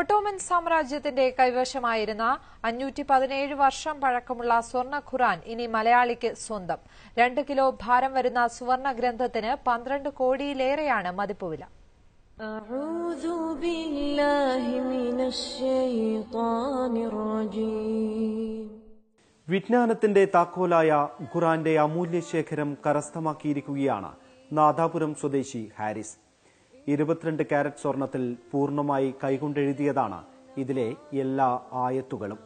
Ottoman സാമ്രാജ്യത്തിന്റെ കൈവശമായിരുന്ന അഞ്ഞൂറ്റി പതിനേഴ് വർഷം പഴക്കമുള്ള സ്വർണ്ണ ഖുറാൻ ഇനി മലയാളിക്ക് സ്വന്തം രണ്ട് കിലോ ഭാരം വരുന്ന സുവർണ ഗ്രന്ഥത്തിന് പന്ത്രണ്ട് കോടിയിലേറെയാണ് മതിപ്പ് വില വിജ്ഞാനത്തിന്റെ താക്കോലായ ഖുറാന്റെ അമൂല്യ ശേഖരം കരസ്ഥമാക്കിയിരിക്കുകയാണ് നാദാപുരം സ്വദേശി ഹാരിസ് ഇരുപത്തിരണ്ട് കാരറ്റ് സ്വർണത്തിൽ പൂർണ്ണമായി കൈകൊണ്ടെഴുതിയതാണ് ഇതിലെ എല്ലാ ആയത്തുകളും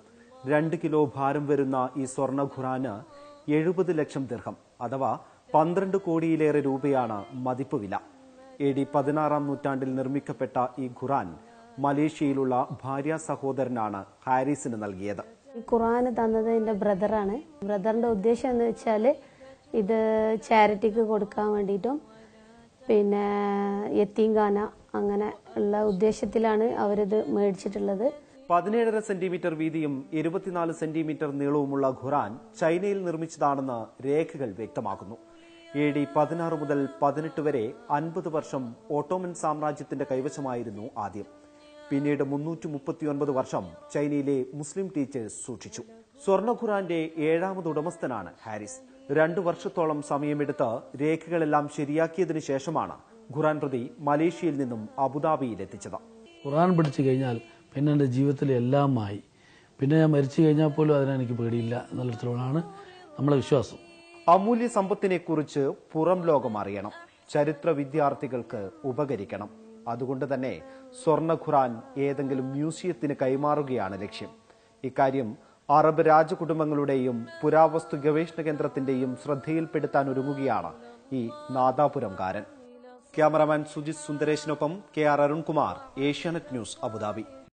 രണ്ട് കിലോ ഭാരം വരുന്ന ഈ സ്വർണ്ണ ഖുറാന് എഴുപത് ലക്ഷം ദീർഘം അഥവാ പന്ത്രണ്ട് കോടിയിലേറെ രൂപയാണ് മതിപ്പ് വില എ ഡി പതിനാറാം നൂറ്റാണ്ടിൽ നിർമ്മിക്കപ്പെട്ട ഈ ഖുറാൻ മലേഷ്യയിലുള്ള ഭാര്യ സഹോദരനാണ് ഹാരിസിന് നൽകിയത് ഈ ഖുറാൻ തന്നത് എന്റെ ബ്രദറാണ് ബ്രദറിന്റെ ഉദ്ദേശം എന്ന് വെച്ചാൽ ഇത് ചാരിറ്റിക്ക് കൊടുക്കാൻ വേണ്ടിയിട്ടും പിന്നെ എത്തിങ്കാന അങ്ങനെ ഉള്ള ഉദ്ദേശത്തിലാണ് അവരിത് മേടിച്ചിട്ടുള്ളത് പതിനേഴര സെന്റിമീറ്റർ വീതിയും ഇരുപത്തിനാല് സെന്റിമീറ്റർ നീളവുമുള്ള ഖുറാൻ ചൈനയിൽ നിർമ്മിച്ചതാണെന്ന് രേഖകൾ വ്യക്തമാക്കുന്നു എ ഡി പതിനാറ് മുതൽ പതിനെട്ട് വരെ അൻപത് വർഷം ഓട്ടോമൻ സാമ്രാജ്യത്തിന്റെ കൈവശമായിരുന്നു ആദ്യം പിന്നീട് മുന്നൂറ്റി മുപ്പത്തിയൊൻപത് വർഷം ചൈനയിലെ മുസ്ലിം ടീച്ചേഴ്സ് സൂക്ഷിച്ചു സ്വർണ്ണ ഖുറാന്റെ ഏഴാമത് ഉടമസ്ഥനാണ് ഹാരിസ് രണ്ടു വർഷത്തോളം സമയമെടുത്ത് രേഖകളെല്ലാം ശരിയാക്കിയതിനു ശേഷമാണ് ഖുറാൻ പ്രതി മലേഷ്യയിൽ നിന്നും അബുദാബിയിൽ എത്തിച്ചത് ഖുറാൻ പഠിച്ചു കഴിഞ്ഞാൽ പിന്നെ എൻ്റെ ജീവിതത്തിൽ എല്ലാമായി പിന്നെ ഞാൻ മരിച്ചു കഴിഞ്ഞാൽ പോലും അതിനെനിക്ക് പേടിയില്ല എന്നുള്ളതാണ് നമ്മുടെ വിശ്വാസം അമൂല്യ സമ്പത്തിനെ കുറിച്ച് പുറം ലോകം അറിയണം ചരിത്ര വിദ്യാർത്ഥികൾക്ക് ഉപകരിക്കണം അതുകൊണ്ട് തന്നെ സ്വർണ്ണ ഖുറാൻ ഏതെങ്കിലും മ്യൂസിയത്തിന് കൈമാറുകയാണ് ലക്ഷ്യം ഇക്കാര്യം അറബ് രാജകുടുംബങ്ങളുടെയും പുരാവസ്തു ഗവേഷണ കേന്ദ്രത്തിന്റെയും ശ്രദ്ധയിൽപ്പെടുത്താൻ ഒരുങ്ങുകയാണ് ഈ നാദാപുരംകാരൻ ക്യാമറമാൻ സുജിത് സുന്ദരേശിനൊപ്പം K R Arunkumar Asianet News Abu Dhabi